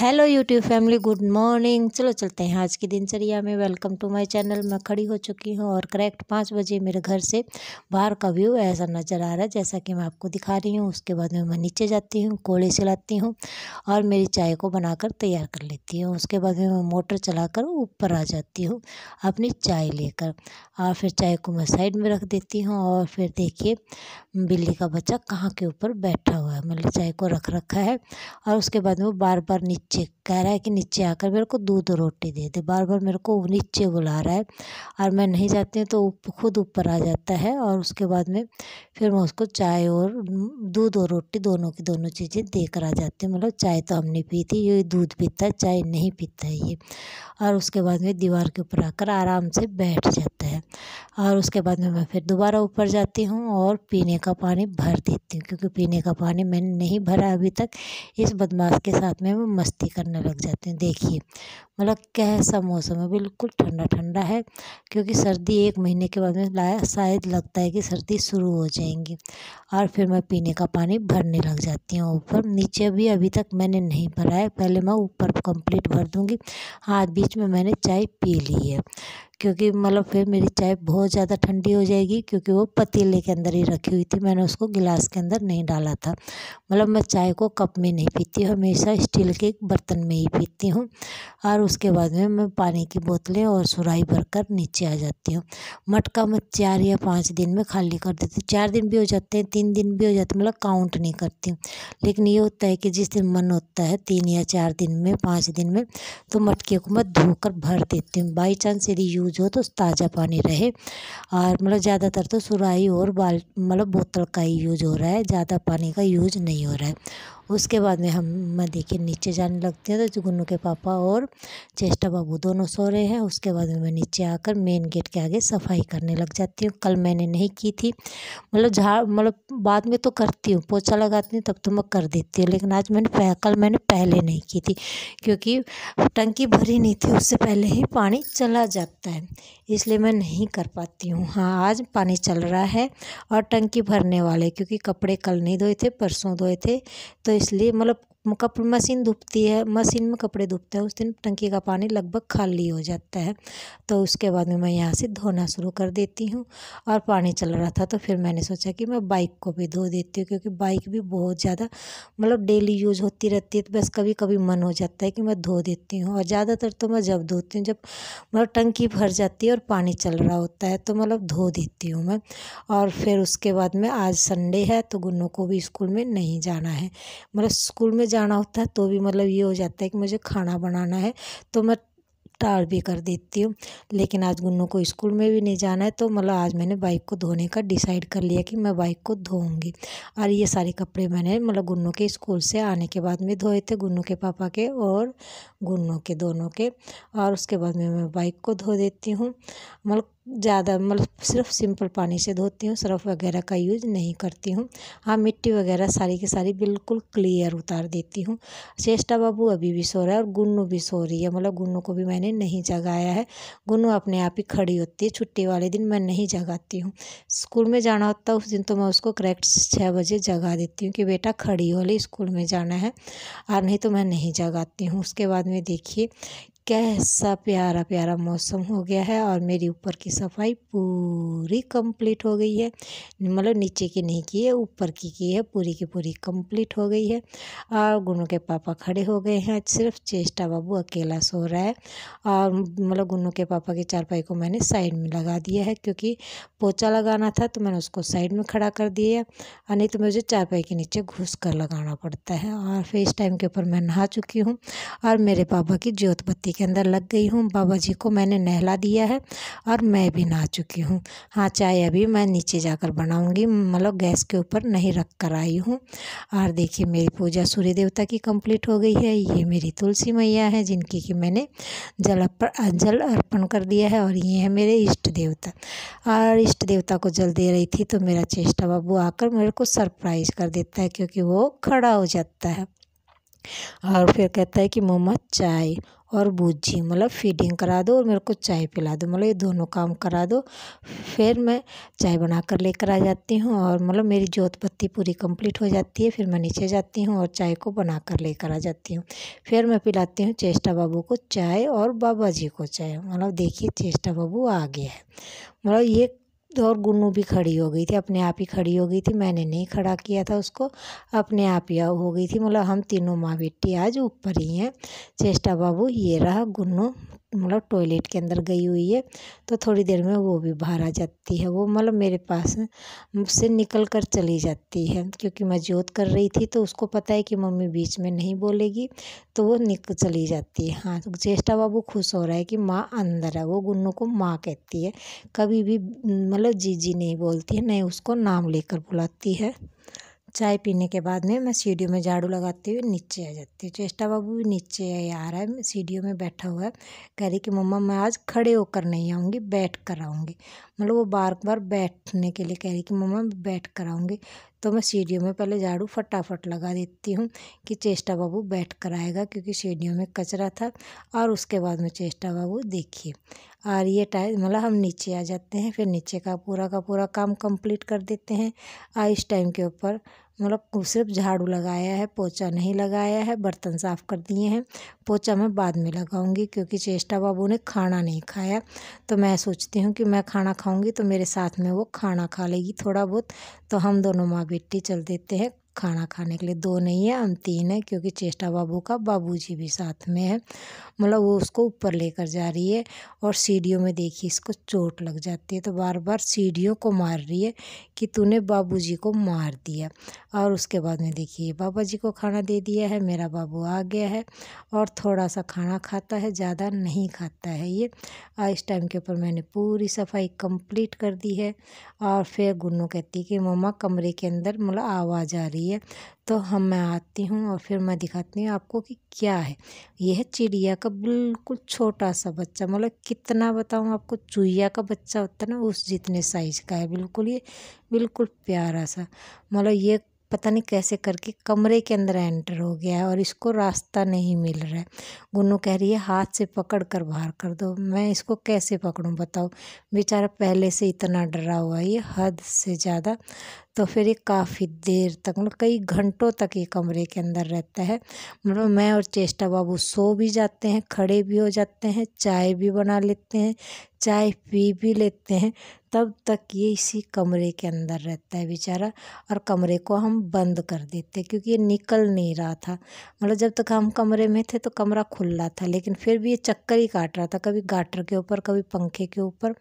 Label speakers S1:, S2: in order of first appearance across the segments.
S1: hello YouTube family good morning चलो चलते हैं आज की दिनचर्या में वेलकम टू माय चैनल मैं खड़ी हो चुकी हूँ और करेक्ट पाँच बजे मेरे घर से बाहर का व्यू ऐसा नज़र आ रहा है जैसा कि मैं आपको दिखा रही हूँ उसके बाद में मैं नीचे जाती हूँ कोड़े चलाती हूँ और मेरी चाय को बनाकर तैयार कर लेती हूँ उसके बाद में मैं मोटर चला ऊपर आ जाती हूँ अपनी चाय लेकर और फिर चाय को मैं साइड में रख देती हूँ और फिर देखिए बिल्ली का बच्चा कहाँ के ऊपर बैठा हुआ है मतलब चाय को रख रखा है और उसके बाद वो बार बार नीचे नीचे कह रहा है कि नीचे आकर मेरे को दूध और रोटी दे दे बार बार मेरे को नीचे बुला रहा है और मैं नहीं जाती हूँ तो खुद ऊपर आ जाता है और उसके बाद में फिर मैं उसको चाय और दूध और रोटी दोनों की दोनों चीज़ें देकर आ जाती हूँ मतलब चाय तो हमने पी थी ये दूध पीता है चाय नहीं पीता है ये और उसके बाद में दीवार के ऊपर आकर आराम से बैठ जाता है और उसके बाद में मैं फिर दोबारा ऊपर जाती हूँ और पीने का पानी भर देती हूँ क्योंकि पीने का पानी मैंने नहीं भरा अभी तक इस बदमाश के साथ में मैं मस्त मस्ती करने लग जाते हैं देखिए मतलब कैसा मौसम है बिल्कुल ठंडा ठंडा है क्योंकि सर्दी एक महीने के बाद में शायद लगता है कि सर्दी शुरू हो जाएंगी और फिर मैं पीने का पानी भरने लग जाती हूँ ऊपर नीचे भी अभी तक मैंने नहीं भरा है पहले मैं ऊपर कंप्लीट भर दूँगी हाँ बीच में मैंने चाय पी ली है क्योंकि मतलब फिर मेरी चाय बहुत ज़्यादा ठंडी हो जाएगी क्योंकि वो पतीले के अंदर ही रखी हुई थी मैंने उसको गिलास के अंदर नहीं डाला था मतलब मैं चाय को कप में नहीं पीती हूँ हमेशा स्टील के बर्तन में ही पीती हूँ और उसके बाद में मैं पानी की बोतलें और सुराई भरकर नीचे आ जाती हूँ मटका मैं चार या पाँच दिन में खाली कर देती हूँ चार दिन भी हो जाते हैं तीन दिन भी हो जाते मतलब काउंट नहीं करती हूँ लेकिन ये होता है कि जिस दिन मन होता है तीन या चार दिन में पाँच दिन में तो मटके को मैं धोकर भर देती हूँ बाई चांस यदि यूज यूज हो तो ताज़ा पानी रहे और मतलब ज़्यादातर तो सुराही और बाल मतलब बोतल का ही यूज हो रहा है ज़्यादा पानी का यूज नहीं हो रहा है उसके बाद में हम मैं देखिए नीचे जाने लगती हूँ तो गुन्नू के पापा और चेष्टा बाबू दोनों सो रहे हैं उसके बाद में मैं नीचे आकर मेन गेट के आगे सफाई करने लग जाती हूँ कल मैंने नहीं की थी मतलब झाड़ मतलब बाद में तो करती हूँ पोछा लगाती हूँ तब तो मैं कर देती हूँ लेकिन आज मैंने कल मैंने पहले नहीं की थी क्योंकि टंकी भरी नहीं थी उससे पहले ही पानी चला जाता है इसलिए मैं नहीं कर पाती हूँ हाँ आज पानी चल रहा है और टंकी भरने वाले क्योंकि कपड़े कल नहीं धोए थे परसों धोए थे तो इसलिए मतलब कप मशीन धुपती है मशीन में कपड़े धुपते हैं उस दिन टंकी का पानी लगभग खाली हो जाता है तो उसके बाद में मैं यहाँ से धोना शुरू कर देती हूँ और पानी चल रहा था तो फिर मैंने सोचा कि मैं बाइक को भी धो देती हूँ क्योंकि बाइक भी बहुत ज़्यादा मतलब डेली यूज़ होती रहती है तो बस कभी कभी मन हो जाता है कि मैं धो देती हूँ और ज़्यादातर तो मैं जब धोती हूँ जब मतलब टंकी भर जाती है और पानी चल रहा होता है तो मतलब धो देती हूँ मैं और फिर उसके बाद में आज संडे है तो गुन्नों को भी स्कूल में नहीं जाना है मतलब स्कूल में जाना होता है तो भी मतलब ये हो जाता है कि मुझे खाना बनाना है तो मैं टाल भी कर देती हूँ लेकिन आज गुन्नू को स्कूल में भी नहीं जाना है तो मतलब आज मैंने बाइक को धोने का डिसाइड कर लिया कि मैं बाइक को धोऊंगी और ये सारे कपड़े मैंने मतलब गुन्नू के स्कूल से आने के बाद में धोए थे गुन्नू के पापा के और गुन्नू के दोनों के और उसके बाद में मैं बाइक को धो देती हूँ मतलब ज़्यादा मतलब सिर्फ सिंपल पानी से धोती हूँ सर्फ वगैरह का यूज़ नहीं करती हूँ हाँ मिट्टी वगैरह सारी की सारी बिल्कुल क्लियर उतार देती हूँ चेष्टा बाबू अभी भी सो रहा है और गुन्नू भी सो रही है मतलब गुन्नू को भी मैंने नहीं जगाया है गुन्नू अपने आप ही खड़ी होती है छुट्टी वाले दिन मैं नहीं जगाती हूँ स्कूल में जाना होता है उस दिन तो मैं उसको करेक्ट छः बजे जगा देती हूँ कि बेटा खड़ी हो ले स्कूल में जाना है और नहीं तो मैं नहीं जगाती हूँ उसके बाद में देखिए कैसा प्यारा प्यारा मौसम हो गया है और मेरी ऊपर की सफाई पूरी कंप्लीट हो गई है मतलब नीचे की नहीं की है ऊपर की की है पूरी की पूरी कंप्लीट हो गई है और गुनू के पापा खड़े हो गए हैं सिर्फ चेष्टा बाबू अकेला सो रहा है और मतलब गुनू के पापा की चारपाई को मैंने साइड में लगा दिया है क्योंकि पोचा लगाना था तो मैंने उसको साइड में खड़ा कर दिया है और नहीं तो मुझे चारपाई के नीचे घुस कर लगाना पड़ता है और फिर इस टाइम के ऊपर मैं नहा चुकी हूँ और मेरे पापा की ज्योत बत्ती तैयारी के अंदर लग गई हूँ बाबा जी को मैंने नहला दिया है और मैं भी नहा चुकी हूँ हाँ चाय अभी मैं नीचे जाकर बनाऊँगी मतलब गैस के ऊपर नहीं रख कर आई हूँ और देखिए मेरी पूजा सूर्य देवता की कंप्लीट हो गई है ये मेरी तुलसी मैया है जिनकी कि मैंने जल जल अर्पण कर दिया है और ये है मेरे इष्ट देवता और इष्ट देवता को जल दे रही थी तो मेरा चेष्टा बाबू आकर मेरे को सरप्राइज़ कर देता है क्योंकि वो खड़ा हो जाता है और फिर कहता है कि मोमा चाय और बूझी मतलब फीडिंग करा दो और मेरे को चाय पिला दो मतलब ये दोनों काम करा दो फिर मैं चाय बना कर लेकर आ जाती हूँ और मतलब मेरी जोत बत्ती पूरी कंप्लीट हो जाती है फिर मैं नीचे जाती हूँ और चाय को बना कर लेकर आ जाती हूँ फिर मैं पिलाती हूँ चेष्टा बाबू को चाय और बाबा जी को चाय मतलब देखिए चेष्टा बाबू आ गया है मतलब ये और गुन्नू भी खड़ी हो गई थी अपने आप ही खड़ी हो गई थी मैंने नहीं खड़ा किया था उसको अपने आप ही हो गई थी मतलब हम तीनों माँ बेटी आज ऊपर ही हैं चेष्टा बाबू ये रहा गुन्नू मतलब टॉयलेट के अंदर गई हुई है तो थोड़ी देर में वो भी बाहर आ जाती है वो मतलब मेरे पास से निकल कर चली जाती है क्योंकि मैं जोत कर रही थी तो उसको पता है कि मम्मी बीच में नहीं बोलेगी तो वो निकल चली जाती है हाँ तो ज्येष्ठा बाबू खुश हो रहा है कि माँ अंदर है वो गुन्नू को माँ कहती है कभी भी मतलब जीजी नहीं बोलती है नहीं उसको नाम लेकर बुलाती है चाय पीने के बाद में मैं सीढ़ियों में झाड़ू लगाते हुए नीचे आ जाती हूँ चेष्टा बाबू भी नीचे आ रहा है सीढ़ियों में बैठा हुआ है कह रही कि मम्मा मैं आज खड़े होकर नहीं आऊँगी बैठ कर आऊँगी मतलब वो बार बार बैठने के लिए कह रही कि मम्मा मैं बैठ कर आऊँगी तो मैं सीढ़ियों में पहले झाड़ू फटाफट लगा देती हूँ कि चेष्टा बाबू बैठ कर आएगा क्योंकि सीढ़ियों में कचरा था और उसके बाद में चेष्टा बाबू देखिए और ये टाइम मतलब हम नीचे आ जाते हैं फिर नीचे का पूरा का पूरा काम कंप्लीट कर देते हैं और इस टाइम के ऊपर मतलब सिर्फ झाड़ू लगाया है पोछा नहीं लगाया है बर्तन साफ़ कर दिए हैं पोछा मैं बाद में लगाऊंगी क्योंकि चेष्टा बाबू ने खाना नहीं खाया तो मैं सोचती हूँ कि मैं खाना खाऊंगी तो मेरे साथ में वो खाना खा लेगी थोड़ा बहुत तो हम दोनों माँ बेटी चल देते हैं खाना खाने के लिए दो नहीं है हम तीन है क्योंकि चेष्टा बाबू का बाबूजी भी साथ में है मतलब वो उसको ऊपर लेकर जा रही है और सीढ़ियों में देखिए इसको चोट लग जाती है तो बार बार सीढ़ियों को मार रही है कि तूने बाबूजी को मार दिया और उसके बाद में देखिए बाबा जी को खाना दे दिया है मेरा बाबू आ गया है और थोड़ा सा खाना खाता है ज़्यादा नहीं खाता है ये इस टाइम के ऊपर मैंने पूरी सफाई कम्प्लीट कर दी है और फिर गुन्नू कहती है कि मम्मा कमरे के अंदर मतलब आवाज़ आ रही है तो हम मैं आती हूँ और फिर मैं दिखाती हूँ आपको कि क्या है यह है चिड़िया का बिल्कुल छोटा सा बच्चा मतलब कितना बताऊँ आपको चूहिया का बच्चा होता है ना उस जितने साइज़ का है बिल्कुल ये बिल्कुल प्यारा सा मतलब ये पता नहीं कैसे करके कमरे के अंदर एंटर हो गया है और इसको रास्ता नहीं मिल रहा है गुनू कह रही है हाथ से पकड़ कर बाहर कर दो मैं इसको कैसे पकड़ूं बताओ बेचारा पहले से इतना डरा हुआ है ये हद से ज़्यादा तो फिर ये काफ़ी देर तक मतलब कई घंटों तक ये कमरे के अंदर रहता है मतलब मैं और चेष्टा बाबू सो भी जाते हैं खड़े भी हो जाते हैं चाय भी बना लेते हैं चाय पी भी लेते हैं तब तक ये इसी कमरे के अंदर रहता है बेचारा और कमरे को हम बंद कर देते क्योंकि ये निकल नहीं रहा था मतलब जब तक हम कमरे में थे तो कमरा खुला था लेकिन फिर भी ये चक्कर ही काट रहा था कभी गाटर के ऊपर कभी पंखे के ऊपर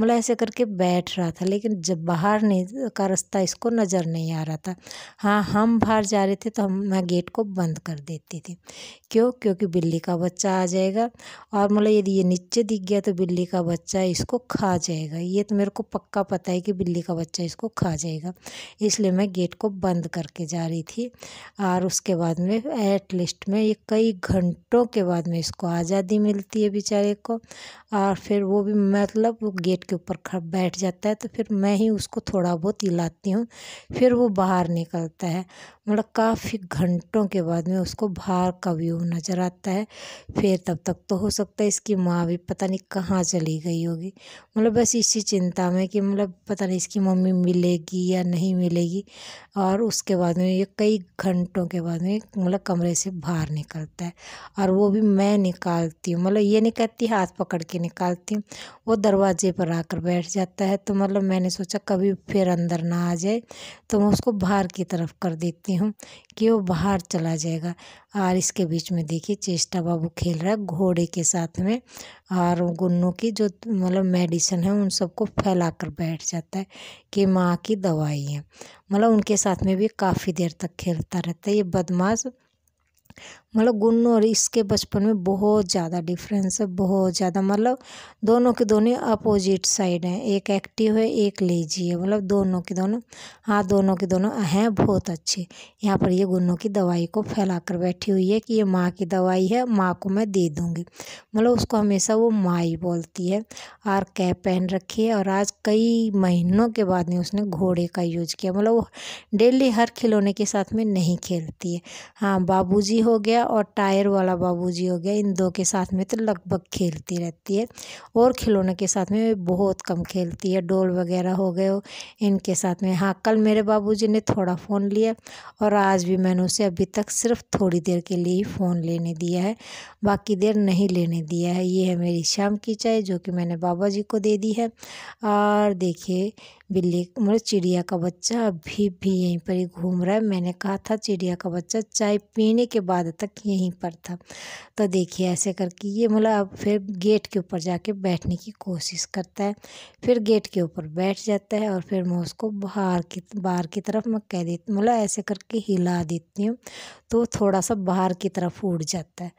S1: मतलब ऐसे करके बैठ रहा था लेकिन जब बाहर नहीं का रास्ता इसको नज़र नहीं आ रहा था हाँ हम बाहर जा रहे थे तो हम मैं गेट को बंद कर देती थी क्यों क्योंकि बिल्ली का बच्चा आ जाएगा और मतलब यदि ये नीचे दिख गया तो बिल्ली का बच्चा इसको खा जाएगा ये तो मेरे को पक्का पता है कि बिल्ली का बच्चा इसको खा जाएगा इसलिए मैं गेट को बंद करके जा रही थी और उसके बाद में एटलीस्ट में ये कई घंटों के बाद में इसको आज़ादी मिलती है बेचारे को और फिर वो भी मतलब गेट के ऊपर बैठ जाता है तो फिर मैं ही उसको थोड़ा बहुत हिलाती हूँ बाद फिर वो बाहर निकलता है मतलब काफ़ी घंटों के बाद में उसको बाहर का व्यू नज़र आता है फिर तब तक तो हो सकता है इसकी माँ भी पता नहीं कहाँ चली गई होगी मतलब बस इसी चिंता में कि मतलब पता नहीं इसकी मम्मी मिलेगी या नहीं मिलेगी और उसके बाद में ये कई घंटों के बाद में मतलब कमरे से बाहर निकलता है और वो भी मैं निकालती हूँ मतलब ये नहीं कहती हाथ पकड़ के निकालती हूँ वो दरवाजे पर आकर बैठ जाता है तो मतलब मैंने सोचा कभी फिर अंदर ना आ जाए जाए तो मैं उसको बाहर की तरफ कर देती हूँ कि वो बाहर चला जाएगा और इसके बीच में देखिए चेष्टा बाबू खेल रहा है घोड़े के साथ में और गुन्नू की जो मतलब मेडिसिन है उन सबको फैला कर बैठ जाता है कि माँ की दवाई है मतलब उनके साथ में भी काफ़ी देर तक खेलता रहता है ये बदमाश मतलब गुन्नू और इसके बचपन में बहुत ज़्यादा डिफरेंस है बहुत ज़्यादा मतलब दोनों के दोनों अपोजिट साइड हैं एक एक्टिव है एक लेजी है मतलब दोनों के दोनों हाँ दोनों के दोनों हैं बहुत अच्छे यहाँ पर ये गुणों की दवाई को फैला कर बैठी हुई है कि ये माँ की दवाई है माँ को मैं दे दूँगी मतलब उसको हमेशा वो माँ ही बोलती है और कैप पहन रखी है और आज कई महीनों के बाद में उसने घोड़े का यूज किया मतलब वो डेली हर खिलौने के साथ में नहीं खेलती है हाँ बाबू हो गया गया और टायर वाला बाबूजी हो गया इन दो के साथ में तो लगभग खेलती रहती है और खिलौने के साथ में बहुत कम खेलती है डोल वगैरह हो गए हो इनके साथ में हाँ कल मेरे बाबूजी ने थोड़ा फ़ोन लिया और आज भी मैंने उसे अभी तक सिर्फ थोड़ी देर के लिए ही फ़ोन लेने दिया है बाकी देर नहीं लेने दिया है ये है मेरी शाम की चाय जो कि मैंने बाबा जी को दे दी है और देखिए बिल्ली मतलब चिड़िया का बच्चा अभी भी यहीं पर ही घूम रहा है मैंने कहा था चिड़िया का बच्चा चाय पीने के बाद तक तक यहीं पर था तो देखिए ऐसे करके ये मतलब अब फिर गेट के ऊपर जाके बैठने की कोशिश करता है फिर गेट के ऊपर बैठ जाता है और फिर मैं उसको बाहर की बाहर की तरफ मैं कह देती मतलब ऐसे करके हिला देती हूँ तो थोड़ा सा बाहर की तरफ उड़ जाता है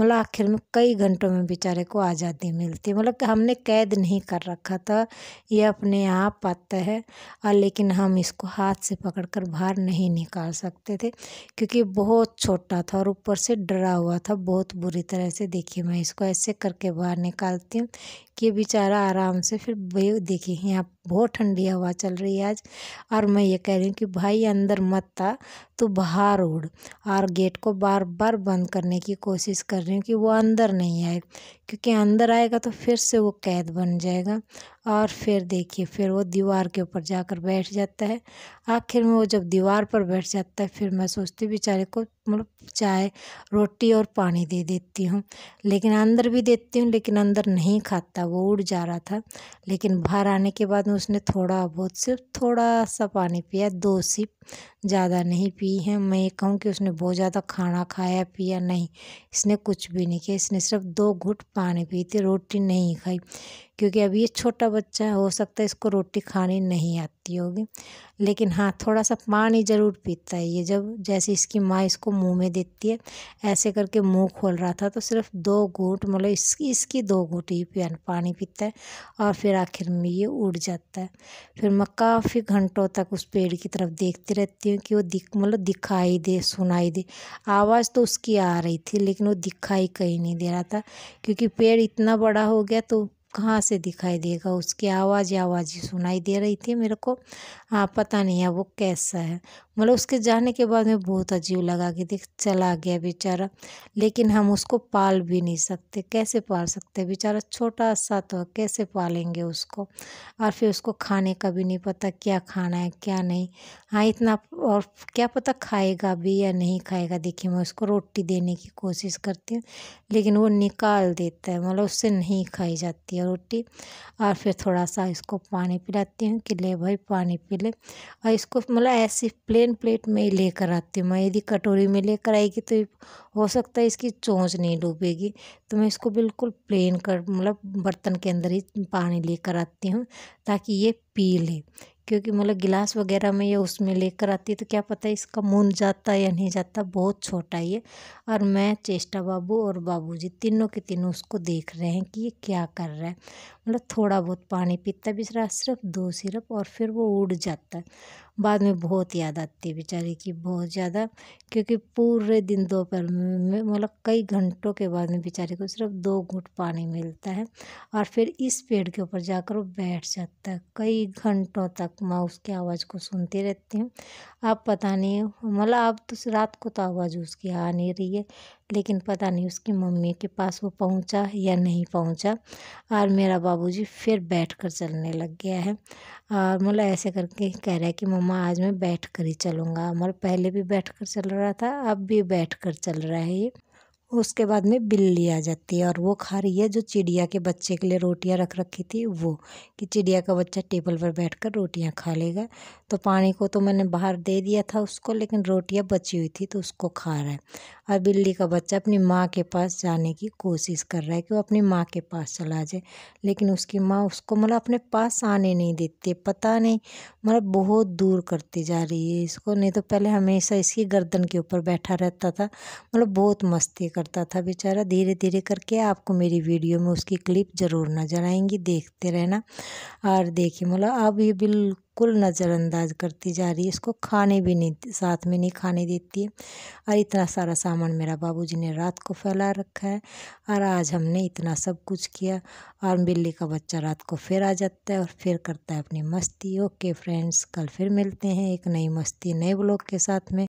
S1: मतलब आखिर में कई घंटों में बेचारे को आज़ादी मिलती मतलब कि हमने कैद नहीं कर रखा था ये अपने आप आता है और लेकिन हम इसको हाथ से पकड़कर बाहर नहीं निकाल सकते थे क्योंकि बहुत छोटा था और ऊपर से डरा हुआ था बहुत बुरी तरह से देखिए मैं इसको ऐसे करके बाहर निकालती हूँ ये बेचारा आराम से फिर भाई देखिए यहाँ बहुत ठंडी हवा चल रही है आज और मैं ये कह रही हूँ कि भाई अंदर मत था तो बाहर उड़ और गेट को बार बार बंद करने की कोशिश कर रही हूँ कि वो अंदर नहीं आए क्योंकि अंदर आएगा तो फिर से वो कैद बन जाएगा और फिर देखिए फिर वो दीवार के ऊपर जाकर बैठ जाता है आखिर में वो जब दीवार पर बैठ जाता है फिर मैं सोचती हूँ बेचारे को मतलब चाय रोटी और पानी दे देती हूँ लेकिन अंदर भी देती हूँ लेकिन अंदर नहीं खाता वो उड़ जा रहा था लेकिन बाहर आने के बाद उसने थोड़ा बहुत सिर्फ थोड़ा सा पानी पिया दो सिप ज़्यादा नहीं पी हैं मैं ये कहूँ कि उसने बहुत ज़्यादा खाना खाया पिया नहीं इसने कुछ भी नहीं किया इसने सिर्फ दो घुट पानी पी थी रोटी नहीं खाई क्योंकि अभी ये छोटा बच्चा है हो सकता है इसको रोटी खानी नहीं आती जाती होगी लेकिन हाँ थोड़ा सा पानी ज़रूर पीता है ये जब जैसे इसकी माँ इसको मुंह में देती है ऐसे करके मुंह खोल रहा था तो सिर्फ दो घूट मतलब इसकी इसकी दो घूट ही पानी पीता है और फिर आखिर में ये उड़ जाता है फिर मैं काफ़ी घंटों तक उस पेड़ की तरफ देखती रहती हूँ कि वो दिख मतलब दिखाई दे सुनाई दे आवाज़ तो उसकी आ रही थी लेकिन वो दिखाई कहीं नहीं दे रहा था क्योंकि पेड़ इतना बड़ा हो गया तो कहाँ से दिखाई देगा उसकी आवाज़ आवाज़ ही सुनाई दे रही थी मेरे को हाँ पता नहीं है वो कैसा है मतलब उसके जाने के बाद में बहुत अजीब लगा कि देख चला गया बेचारा लेकिन हम उसको पाल भी नहीं सकते कैसे पाल सकते बेचारा छोटा सा तो कैसे पालेंगे उसको और फिर उसको खाने का भी नहीं पता क्या खाना है क्या नहीं हाँ इतना और क्या पता खाएगा भी या नहीं खाएगा देखिए मैं उसको रोटी देने की कोशिश करती हूँ लेकिन वो निकाल देता है मतलब उससे नहीं खाई जाती है रोटी और फिर थोड़ा सा इसको पानी पिलाती हूँ कि ले भाई पानी पी ले और इसको मतलब ऐसी प्लेन प्लेट में ही लेकर आती हूँ मैं यदि कटोरी में लेकर आएगी तो हो सकता है इसकी चोंच नहीं डूबेगी तो मैं इसको बिल्कुल प्लेन कर मतलब बर्तन के अंदर ही पानी लेकर आती हूँ ताकि ये पी ले क्योंकि मतलब गिलास वगैरह में या उसमें लेकर आती तो क्या पता इसका मुँह जाता या नहीं जाता बहुत छोटा ये और मैं चेष्टा बाबू और बाबूजी तीनों के तीनों उसको देख रहे हैं कि ये क्या कर रहा है मतलब थोड़ा बहुत पानी पीता बेचारा सिर्फ दो सिरप और फिर वो उड़ जाता है बाद में बहुत याद आती है बेचारे की बहुत ज़्यादा क्योंकि पूरे दिन दोपहर में मतलब कई घंटों के बाद में बेचारे को सिर्फ दो घुट पानी मिलता है और फिर इस पेड़ के ऊपर जाकर वो बैठ जाता है कई घंटों तक मैं उसकी आवाज़ को सुनती रहती हूँ आप पता नहीं मतलब अब तो रात को तो आवाज़ उसकी आ नहीं रही है लेकिन पता नहीं उसकी मम्मी के पास वो पहुंचा या नहीं पहुंचा और मेरा बाबूजी फिर बैठ कर चलने लग गया है और मतलब ऐसे करके कह रहा है कि मम्मा आज मैं बैठ कर ही चलूँगा मतलब पहले भी बैठ कर चल रहा था अब भी बैठ कर चल रहा है ये उसके बाद में बिल्ली आ जाती है और वो खा रही है जो चिड़िया के बच्चे के लिए रोटियां रख रखी थी वो कि चिड़िया का बच्चा टेबल पर बैठकर रोटियां खा लेगा तो पानी को तो मैंने बाहर दे दिया था उसको लेकिन रोटियां बची हुई थी तो उसको खा रहा है और बिल्ली का बच्चा अपनी माँ के पास जाने की कोशिश कर रहा है कि वो अपनी माँ के पास चला जाए लेकिन उसकी माँ उसको मतलब अपने पास आने नहीं देती पता नहीं मतलब बहुत दूर करती जा रही है इसको नहीं तो पहले हमेशा इसकी गर्दन के ऊपर बैठा रहता था मतलब बहुत मस्ती करता था बेचारा धीरे धीरे करके आपको मेरी वीडियो में उसकी क्लिप ज़रूर नजर आएंगी देखते रहना और देखिए मतलब अब ये बिल्कुल बिल्कुल नज़रअंदाज करती जा रही है इसको खाने भी नहीं साथ में नहीं खाने देती है और इतना सारा सामान मेरा बाबूजी ने रात को फैला रखा है और आज हमने इतना सब कुछ किया और बिल्ली का बच्चा रात को फिर आ जाता है और फिर करता है अपनी मस्ती ओके फ्रेंड्स कल फिर मिलते हैं एक नई मस्ती नए ब्लॉग के साथ में